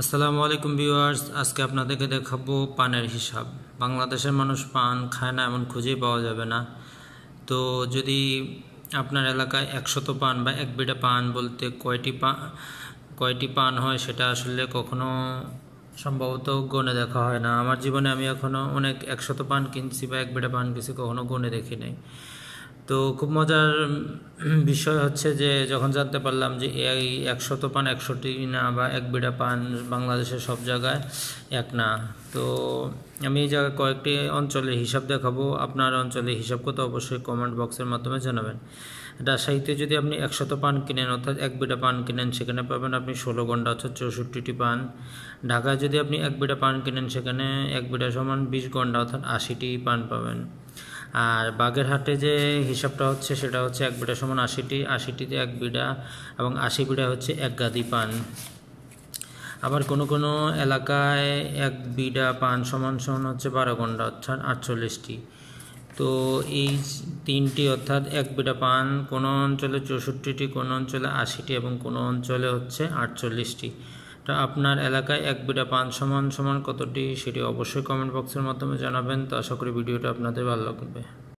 আসসালামু আলাইকুম ভিউয়ার্স আজকে আপনাদেরকে দেখাবো পানের হিসাব বাংলাদেশের মানুষ পান খায় না এমন খুঁজেই পাওয়া যাবে না তো যদি আপনার এলাকায় একশত পান বা এক বিটা পান বলতে কয়টি পা কয়টি পান হয় সেটা আসলে কখনো সম্ভবত গণে দেখা হয় না আমার জীবনে আমি এখনও অনেক একশত পান কিনছি বা এক বিটা পান কিনছি কখনো গণে দেখি নাই তো খুব মজার বিষয় হচ্ছে যে যখন জানতে পারলাম যে এই একশত পান একশোটি না বা এক বিড়া পান বাংলাদেশের সব জায়গায় এক না তো আমি এই জায়গায় কয়েকটি অঞ্চলে হিসাব দেখাবো আপনার অঞ্চলে হিসাব করতে অবশ্যই কমেন্ট বক্সের মাধ্যমে জানাবেন রাজশাহীতে যদি আপনি একশত পান কিনেন অর্থাৎ এক বিড়া পান কিনেন সেখানে পাবেন আপনি ষোলো ঘন্টা অর্থাৎ চৌষট্টিটি পান ঢাকায় যদি আপনি এক বিড়া পান কিনেন সেখানে এক বিড়া সমান বিশ ঘন্টা অর্থাৎ আশিটি পান পাবেন আর বাগেরহাটে যে হিসাবটা হচ্ছে সেটা হচ্ছে এক বিডা সমান আশিটি আশিটিতে এক বিডা এবং আশি বিডা হচ্ছে এক গাদি পান আবার কোনো কোনো এলাকায় এক বিডা পান সমান সমান হচ্ছে বারো ঘন্টা অর্থাৎ আটচল্লিশটি তো এই তিনটি অর্থাৎ এক বিটা পান কোনো অঞ্চলে চৌষট্টিটি কোনো অঞ্চলে আশিটি এবং কোনো অঞ্চলে হচ্ছে আটচল্লিশটি তা আপনার এলাকায় এক বিটা পান সমান সমান কতটি সেটি অবশ্যই কমেন্ট বক্সের মাধ্যমে জানাবেন তো আশা করি ভিডিওটা আপনাদের ভালো লাগবে